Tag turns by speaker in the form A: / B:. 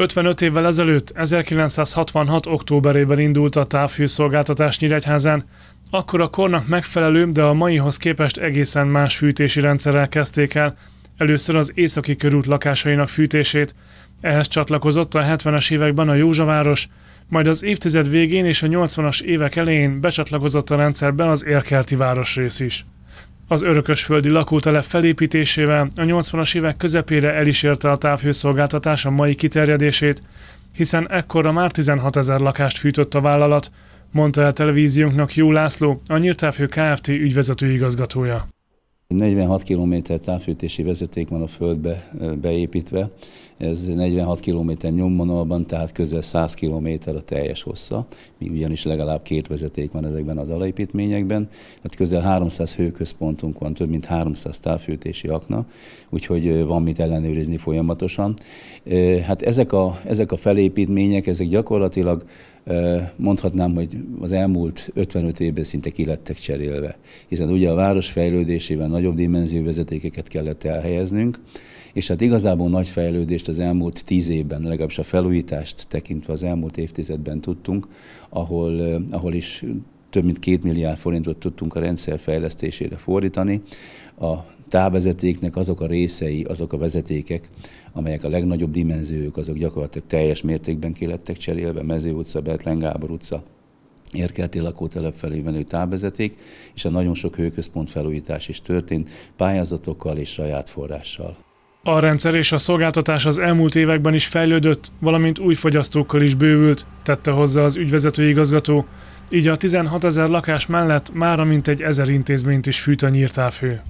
A: 55 évvel ezelőtt, 1966. októberében indult a távhőszolgáltatás Nyíregyházán, akkor a kornak megfelelő, de a maihoz képest egészen más fűtési rendszerrel kezdték el, először az északi körút lakásainak fűtését, ehhez csatlakozott a 70-es években a Józsaváros, majd az évtized végén és a 80-as évek elején becsatlakozott a rendszerbe az érkelti városrész is. Az örökösföldi lakótelep felépítésével a 80-as évek közepére el is érte a távhőszolgáltatás a mai kiterjedését, hiszen ekkorra már 16 ezer lakást fűtött a vállalat, mondta el televíziónknak Jó László, a Nyírtávhő Kft. ügyvezető igazgatója.
B: 46 km távfűtési vezeték van a földbe beépítve, ez 46 km nyomvonalban, tehát közel 100 km a teljes hossza, míg ugyanis legalább két vezeték van ezekben az alaépítményekben, hát közel 300 hőközpontunk van, több mint 300 távfűtési akna, úgyhogy van mit ellenőrizni folyamatosan. Hát ezek a, ezek a felépítmények, ezek gyakorlatilag Mondhatnám, hogy az elmúlt 55 évben szinte ki lettek cserélve, hiszen ugye a város fejlődésében nagyobb dimenzió vezetékeket kellett elhelyeznünk, és hát igazából nagy fejlődést az elmúlt tíz évben, legalábbis a felújítást tekintve az elmúlt évtizedben tudtunk, ahol, ahol is több mint két milliárd forintot tudtunk a rendszer fejlesztésére fordítani. A távvezetéknek azok a részei, azok a vezetékek, amelyek a legnagyobb dimenziók, azok gyakorlatilag teljes mértékben kilettek cserélve, Mező utca, Betlen Gábor utca, Érkelti lakótelep felé menő távvezeték, és a nagyon sok hőközpont felújítás is történt pályázatokkal és saját forrással.
A: A rendszer és a szolgáltatás az elmúlt években is fejlődött, valamint új fogyasztókkal is bővült, tette hozzá az ügyvezető igazgató. Így a 16 ezer lakás mellett mára egy ezer intézményt is fűt a nyírtávhő.